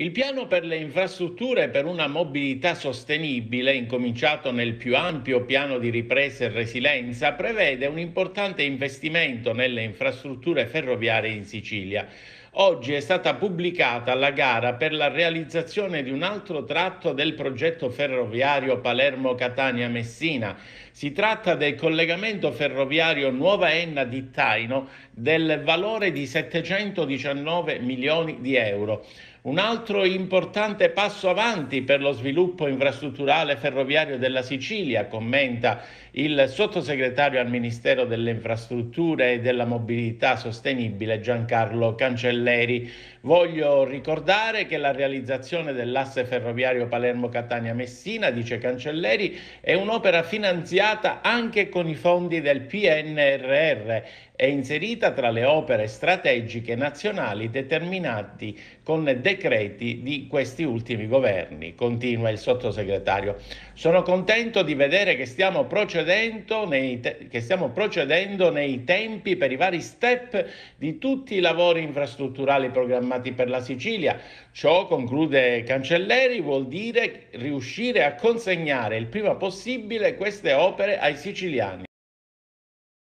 Il piano per le infrastrutture per una mobilità sostenibile, incominciato nel più ampio piano di ripresa e resilienza, prevede un importante investimento nelle infrastrutture ferroviarie in Sicilia. Oggi è stata pubblicata la gara per la realizzazione di un altro tratto del progetto ferroviario Palermo-Catania-Messina. Si tratta del collegamento ferroviario Nuova Enna di Taino del valore di 719 milioni di euro. Un altro importante passo avanti per lo sviluppo infrastrutturale ferroviario della Sicilia, commenta il sottosegretario al Ministero delle Infrastrutture e della Mobilità Sostenibile Giancarlo Cancelleri. Pelleri. Voglio ricordare che la realizzazione dell'asse ferroviario Palermo-Catania-Messina, dice Cancelleri, è un'opera finanziata anche con i fondi del PNRR e inserita tra le opere strategiche nazionali determinati con decreti di questi ultimi governi, continua il sottosegretario. Sono contento di vedere che stiamo procedendo nei, te- che stiamo procedendo nei tempi per i vari step di tutti i lavori infrastrutturali culturali programmati per la Sicilia. Ciò, conclude Cancelleri, vuol dire riuscire a consegnare il prima possibile queste opere ai siciliani.